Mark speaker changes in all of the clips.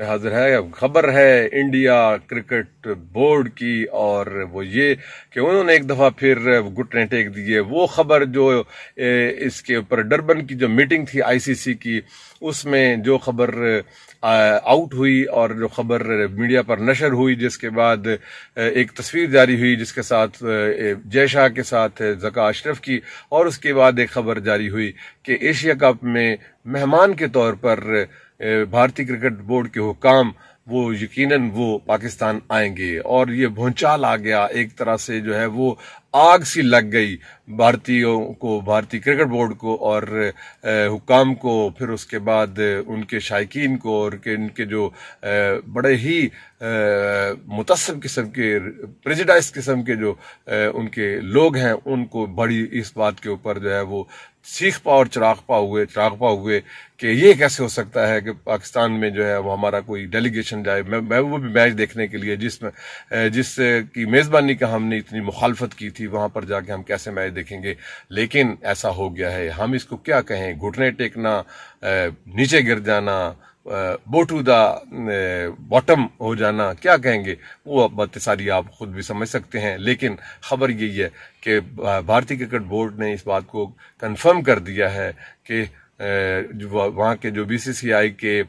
Speaker 1: में हाजिर है अब खबर है इंडिया क्रिकेट बोर्ड की और वो ये कि उन्होंने एक दफ़ा फिर घुटने टेक दिए वो खबर जो इसके ऊपर डरबन की जो मीटिंग थी आईसीसी की उसमें जो खबर आउट हुई और जो खबर मीडिया पर नशर हुई जिसके बाद एक तस्वीर जारी हुई जिसके साथ जय शाह के साथ जका अशरफ की और उसके बाद एक खबर जारी हुई कि एशिया कप में मेहमान के तौर पर भारतीय क्रिकेट बोर्ड के हुकाम वो यकीनन वो पाकिस्तान आएंगे और ये भूचाल आ गया एक तरह से जो है वो आग सी लग गई भारतीयों को भारतीय क्रिकेट बोर्ड को और हुकाम को फिर उसके बाद उनके शायकीन को और के इनके जो बड़े ही मुतसब किस्म के प्रेजिडाइज किस्म के जो उनके लोग हैं उनको बड़ी इस बात के ऊपर जो है वो सीख पा और चिराग पा हुए चिराग पा हुए कि ये कैसे हो सकता है कि पाकिस्तान में जो है वो हमारा कोई डेलीगेशन जाए मैं, मैं वो भी मैच देखने के लिए जिसमें जिस की मेज़बानी का हमने इतनी मुखालफत की थी थी वहां पर जाके हम कैसे मैच देखेंगे लेकिन ऐसा हो गया है हम इसको क्या कहें घुटने टेकना नीचे गिर जाना बो टू द बॉटम हो जाना क्या कहेंगे वो बातें सारी आप खुद भी समझ सकते हैं लेकिन खबर यही है कि भारतीय क्रिकेट बोर्ड ने इस बात को कंफर्म कर दिया है कि वहाँ के जो बीसीसीआई के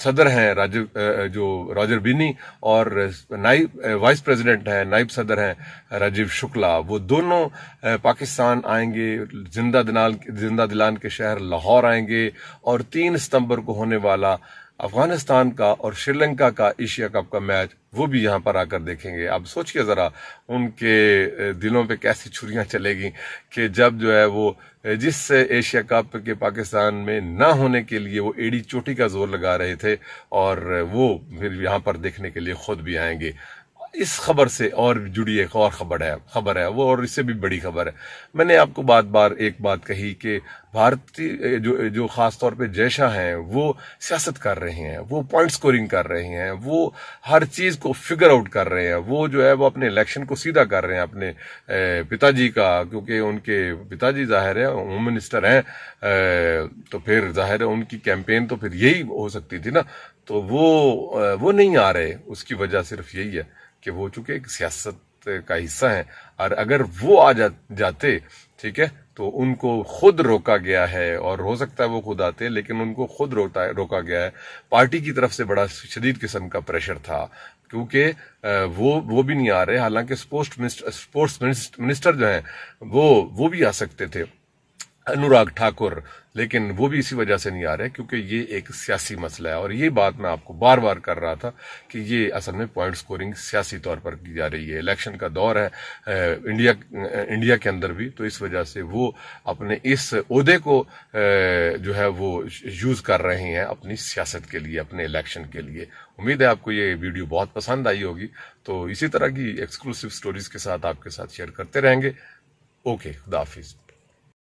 Speaker 1: सदर हैं राजीव जो रॉजर बिनी और नाइब वाइस प्रेसिडेंट हैं नाइब सदर हैं राजीव शुक्ला वो दोनों पाकिस्तान आएंगे जिंदा दिलान जिंदा दिलान के शहर लाहौर आएंगे और तीन सितंबर को होने वाला अफगानिस्तान का और श्रीलंका का एशिया कप का मैच वो भी यहाँ पर आकर देखेंगे आप सोचिए ज़रा उनके दिलों पे कैसी छुरियाँ चलेगी कि जब जो है वो जिस एशिया कप के पाकिस्तान में ना होने के लिए वो एड़ी चोटी का जोर लगा रहे थे और वो फिर यहाँ पर देखने के लिए खुद भी आएंगे इस खबर से और जुड़ी एक और खबर है खबर है वो और इससे भी बड़ी खबर है मैंने आपको बात बार एक बात कही कि भारतीय जो जो खास तौर पे जयशाह हैं वो सियासत कर रहे हैं वो पॉइंट स्कोरिंग कर रहे हैं वो हर चीज़ को फिगर आउट कर रहे हैं वो जो है वो अपने इलेक्शन को सीधा कर रहे हैं अपने पिताजी का क्योंकि उनके पिताजी जाहिर है होम मिनिस्टर हैं तो फिर जाहिर है उनकी कैंपेन तो फिर यही हो सकती थी ना तो वो वो नहीं आ रहे उसकी वजह सिर्फ यही है कि वो चूंकि एक सियासत का हिस्सा है और अगर वो आ जा, जाते ठीक है तो उनको खुद रोका गया है और हो सकता है वो खुद आते लेकिन उनको खुद रोता रोका गया है पार्टी की तरफ से बड़ा शदीद किस्म का प्रेशर था क्योंकि वो वो भी नहीं आ रहे हालांकि स्पोर्ट्स मिनिस्टर स्पोर्ट्स मिनिस्टर जो हैं वो वो भी आ सकते थे अनुराग ठाकुर लेकिन वो भी इसी वजह से नहीं आ रहे क्योंकि ये एक सियासी मसला है और ये बात मैं आपको बार बार कर रहा था कि ये असल में पॉइंट स्कोरिंग सियासी तौर पर की जा रही है इलेक्शन का दौर है इंडिया इंडिया के अंदर भी तो इस वजह से वो अपने इस उहदे को जो है वो यूज़ कर रहे हैं अपनी सियासत के लिए अपने इलेक्शन के लिए उम्मीद है आपको ये वीडियो बहुत पसंद आई होगी तो इसी तरह की एक्सक्लूसिव स्टोरीज के साथ आपके साथ शेयर करते रहेंगे ओके खुदाफिज़